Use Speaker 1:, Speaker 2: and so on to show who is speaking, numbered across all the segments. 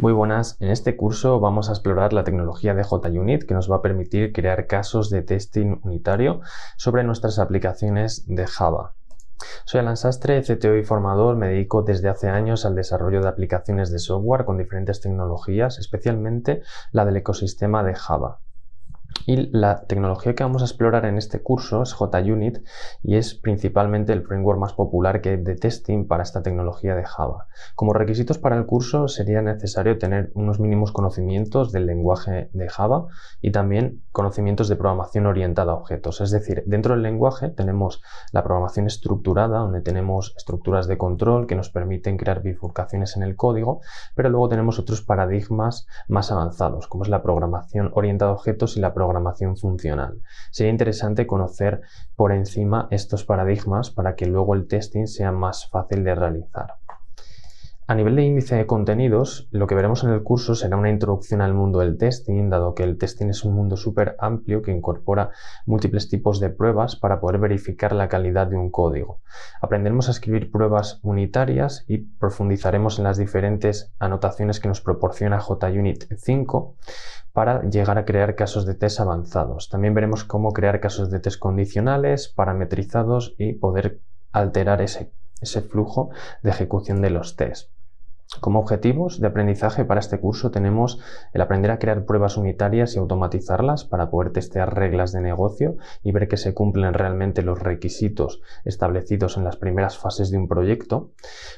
Speaker 1: Muy buenas, en este curso vamos a explorar la tecnología de JUnit que nos va a permitir crear casos de testing unitario sobre nuestras aplicaciones de Java. Soy Alan Sastre, CTO y formador, me dedico desde hace años al desarrollo de aplicaciones de software con diferentes tecnologías, especialmente la del ecosistema de Java. Y la tecnología que vamos a explorar en este curso es JUnit y es principalmente el framework más popular que de testing para esta tecnología de Java. Como requisitos para el curso sería necesario tener unos mínimos conocimientos del lenguaje de Java y también conocimientos de programación orientada a objetos. Es decir, dentro del lenguaje tenemos la programación estructurada, donde tenemos estructuras de control que nos permiten crear bifurcaciones en el código, pero luego tenemos otros paradigmas más avanzados, como es la programación orientada a objetos y la programación programación funcional. Sería interesante conocer por encima estos paradigmas para que luego el testing sea más fácil de realizar. A nivel de índice de contenidos, lo que veremos en el curso será una introducción al mundo del testing, dado que el testing es un mundo súper amplio que incorpora múltiples tipos de pruebas para poder verificar la calidad de un código. Aprenderemos a escribir pruebas unitarias y profundizaremos en las diferentes anotaciones que nos proporciona JUnit 5 para llegar a crear casos de test avanzados. También veremos cómo crear casos de test condicionales, parametrizados y poder alterar ese, ese flujo de ejecución de los tests. Como objetivos de aprendizaje para este curso tenemos el aprender a crear pruebas unitarias y automatizarlas para poder testear reglas de negocio y ver que se cumplen realmente los requisitos establecidos en las primeras fases de un proyecto,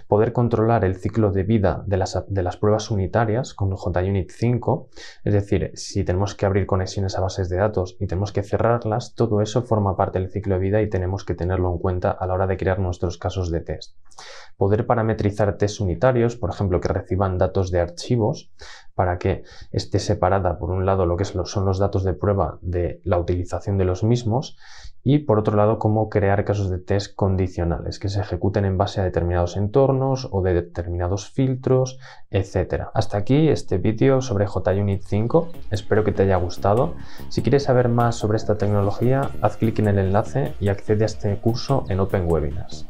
Speaker 1: poder controlar el ciclo de vida de las, pruebas unitarias con JUnit 5, es decir, si tenemos que abrir conexiones a bases de datos y tenemos que cerrarlas, todo eso forma parte del ciclo de vida y tenemos que tenerlo en cuenta a la hora de crear nuestros casos de test. Poder parametrizar test unitarios, por ejemplo, que reciban datos de archivos para que esté separada, por un lado, lo que son los datos de prueba de la utilización de los mismos y, por otro lado, cómo crear casos de test condicionales que se ejecuten en base a determinados entornos o de determinados filtros, etcétera Hasta aquí este vídeo sobre JUnit 5. Espero que te haya gustado. Si quieres saber más sobre esta tecnología, haz clic en el enlace y accede a este curso en Open Webinars.